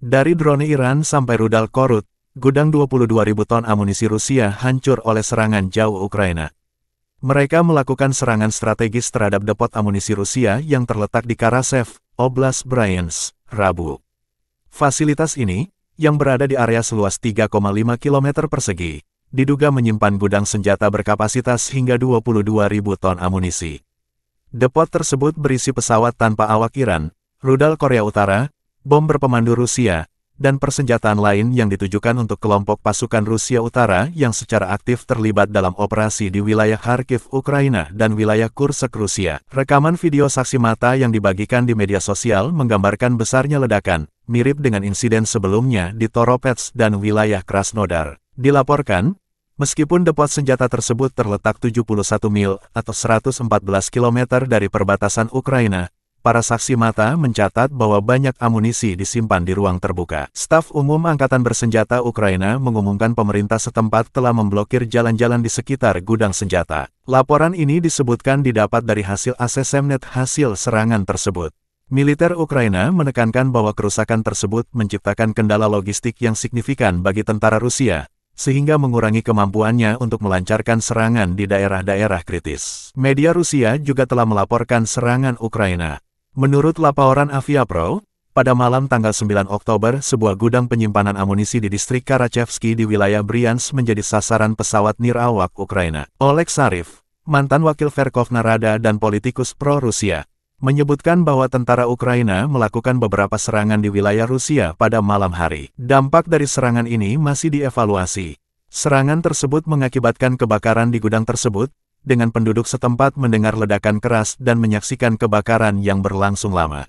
Dari drone Iran sampai rudal Korut, gudang 22.000 ton amunisi Rusia hancur oleh serangan jauh Ukraina. Mereka melakukan serangan strategis terhadap depot amunisi Rusia yang terletak di Karasev, Oblast Bryansk, Rabu. Fasilitas ini, yang berada di area seluas 3,5 km persegi, diduga menyimpan gudang senjata berkapasitas hingga 22.000 ton amunisi. Depot tersebut berisi pesawat tanpa awak Iran, rudal Korea Utara, bom berpemandu Rusia, dan persenjataan lain yang ditujukan untuk kelompok pasukan Rusia Utara yang secara aktif terlibat dalam operasi di wilayah Kharkiv, Ukraina dan wilayah Kursk, Rusia. Rekaman video saksi mata yang dibagikan di media sosial menggambarkan besarnya ledakan, mirip dengan insiden sebelumnya di Toropets dan wilayah Krasnodar. Dilaporkan, Meskipun depot senjata tersebut terletak 71 mil atau 114 km dari perbatasan Ukraina, para saksi mata mencatat bahwa banyak amunisi disimpan di ruang terbuka. Staf Umum Angkatan Bersenjata Ukraina mengumumkan pemerintah setempat telah memblokir jalan-jalan di sekitar gudang senjata. Laporan ini disebutkan didapat dari hasil asesmennet hasil serangan tersebut. Militer Ukraina menekankan bahwa kerusakan tersebut menciptakan kendala logistik yang signifikan bagi tentara Rusia, sehingga mengurangi kemampuannya untuk melancarkan serangan di daerah-daerah kritis. Media Rusia juga telah melaporkan serangan Ukraina. Menurut laporan Aviapro, pada malam tanggal 9 Oktober, sebuah gudang penyimpanan amunisi di distrik Karachevsky di wilayah Bryansk menjadi sasaran pesawat nirawak Ukraina. Oleg Sarif, mantan wakil Verkhovna Rada dan politikus pro-Rusia, menyebutkan bahwa tentara Ukraina melakukan beberapa serangan di wilayah Rusia pada malam hari. Dampak dari serangan ini masih dievaluasi. Serangan tersebut mengakibatkan kebakaran di gudang tersebut, dengan penduduk setempat mendengar ledakan keras dan menyaksikan kebakaran yang berlangsung lama.